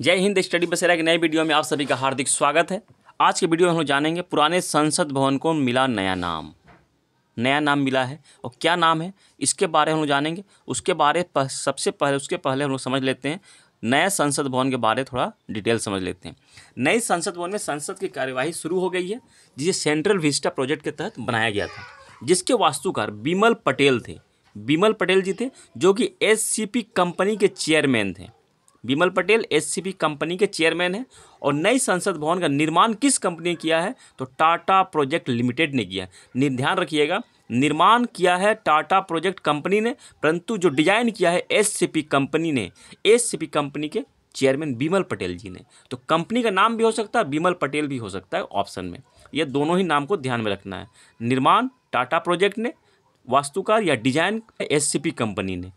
जय हिंद स्टडी बसेरा के नए वीडियो में आप सभी का हार्दिक स्वागत है आज के वीडियो में हम लोग जानेंगे पुराने संसद भवन को मिला नया नाम नया नाम मिला है और क्या नाम है इसके बारे में हम लोग जानेंगे उसके बारे पह, सबसे पहले उसके पहले हम लोग समझ लेते हैं नए संसद भवन के बारे थोड़ा डिटेल समझ लेते हैं नए संसद भवन में संसद की कार्यवाही शुरू हो गई है जिसे सेंट्रल विस्टा प्रोजेक्ट के तहत बनाया गया था जिसके वास्तुकार बिमल पटेल थे बिमल पटेल जी थे जो कि एस कंपनी के चेयरमैन थे विमल पटेल एससीबी कंपनी के चेयरमैन हैं और नई संसद भवन का निर्माण किस कंपनी ने किया है तो टाटा प्रोजेक्ट लिमिटेड ने किया है ध्यान रखिएगा निर्माण किया है टाटा प्रोजेक्ट कंपनी ने परंतु जो डिजाइन किया है एस कंपनी ने एस कंपनी के चेयरमैन बीमल पटेल जी ने तो कंपनी का नाम भी हो सकता है बीमल पटेल भी हो सकता है ऑप्शन में ये दोनों ही नाम को ध्यान में रखना है निर्माण टाटा प्रोजेक्ट ने वास्तुकार या डिजाइन एस कंपनी ने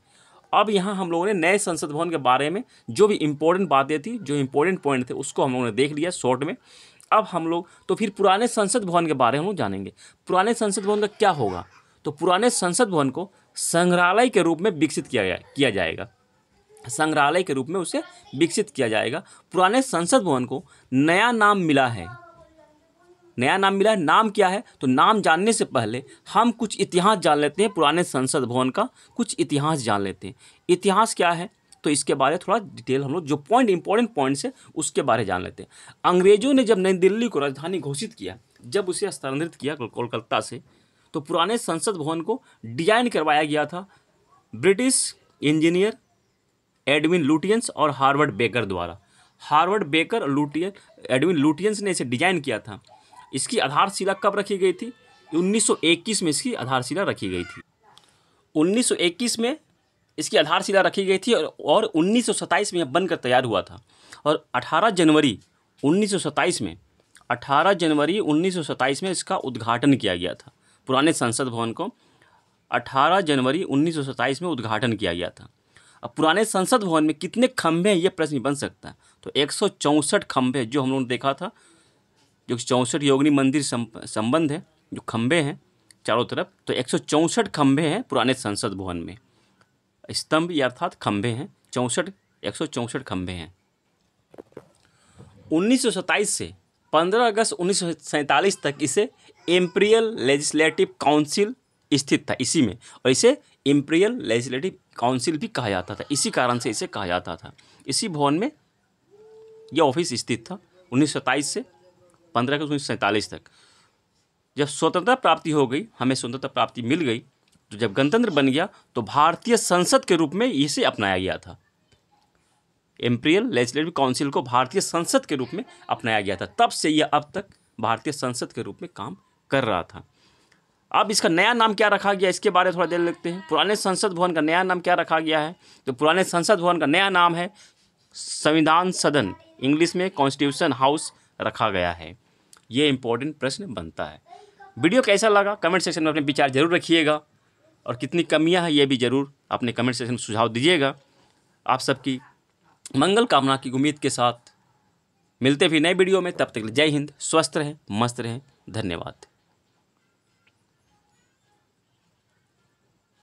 अब यहाँ हम लोगों ने नए संसद भवन के बारे में जो भी इम्पोर्टेंट बातें थी जो इम्पोर्टेंट पॉइंट थे उसको हम लोगों ने देख लिया शॉर्ट में अब हम लोग तो फिर पुराने संसद भवन के बारे में हम लोग जानेंगे पुराने संसद भवन का क्या होगा तो पुराने संसद भवन को संग्रहालय के रूप में विकसित किया जाए किया जाएगा संग्रहालय के रूप में उसे विकसित किया जाएगा पुराने संसद भवन को नया नाम मिला है नया नाम मिला है नाम क्या है तो नाम जानने से पहले हम कुछ इतिहास जान लेते हैं पुराने संसद भवन का कुछ इतिहास जान लेते हैं इतिहास क्या है तो इसके बारे में थोड़ा डिटेल हम लोग जो पॉइंट इंपॉर्टेंट पॉइंट्स है उसके बारे जान लेते हैं अंग्रेजों ने जब नई दिल्ली को राजधानी घोषित किया जब उसे स्थानांतरित किया कोलकाता से तो पुराने संसद भवन को डिजाइन करवाया गया था ब्रिटिश इंजीनियर एडविन लुटियंस और हार्वर्ड बेकर द्वारा Harvard Baker Lutyen Edwin Lutyens ने इसे डिजाइन किया था इसकी आधारशिला कब रखी गई थी 1921 में इसकी आधारशिला रखी गई थी 1921 में इसकी आधारशिला रखी गई थी और उन्नीस में यह बनकर तैयार हुआ था और 18 जनवरी उन्नीस में 18 जनवरी उन्नीस में इसका उद्घाटन किया गया था पुराने संसद भवन को 18 जनवरी उन्नीस में उद्घाटन किया गया था अब पुराने संसद भवन में कितने खंभे हैं ये प्रश्न बन सकता है तो एक सौ खंभे जो हम लोगों ने देखा था जो कि चौंसठ योगिनी मंदिर संबंध है जो खम्भे हैं चारों तरफ तो एक सौ चौंसठ खम्भे हैं पुराने संसद भवन में स्तंभ या अर्थात खम्भे हैं चौंसठ एक सौ चौंसठ खम्भे हैं 1927 से 15 अगस्त उन्नीस तक इसे एम्प्रियल लेजिस्लेटिव काउंसिल स्थित था इसी में और इसे एम्प्रियल लेजिस्लेटिव काउंसिल भी कहा जाता था इसी कारण से इसे कहा जाता था इसी भवन में यह ऑफिस स्थित था उन्नीस से पंद्रह अगस्त उन्नीस सैंतालीस तक जब स्वतंत्रता प्राप्ति हो गई हमें स्वतंत्रता प्राप्ति मिल गई तो जब गणतंत्र बन गया तो भारतीय संसद के रूप में इसे अपनाया गया था एम्प्रियल लेजिस्लेटिव काउंसिल को भारतीय संसद के रूप में अपनाया गया था तब से यह अब तक भारतीय संसद के रूप में काम कर रहा था अब इसका नया नाम क्या रखा गया इसके बारे में थोड़ा देर लगते हैं पुराने संसद भवन का नया नाम क्या रखा गया है तो पुराने संसद भवन का नया नाम है संविधान सदन इंग्लिश में कॉन्स्टिट्यूशन हाउस रखा गया है ये इम्पोर्टेंट प्रश्न बनता है वीडियो कैसा लगा कमेंट सेक्शन में अपने विचार जरूर रखिएगा और कितनी कमियां हैं ये भी ज़रूर अपने कमेंट सेक्शन में सुझाव दीजिएगा आप सबकी मंगल कामना की उम्मीद के साथ मिलते भी नए वीडियो में तब तक जय हिंद स्वस्थ रहें मस्त रहें धन्यवाद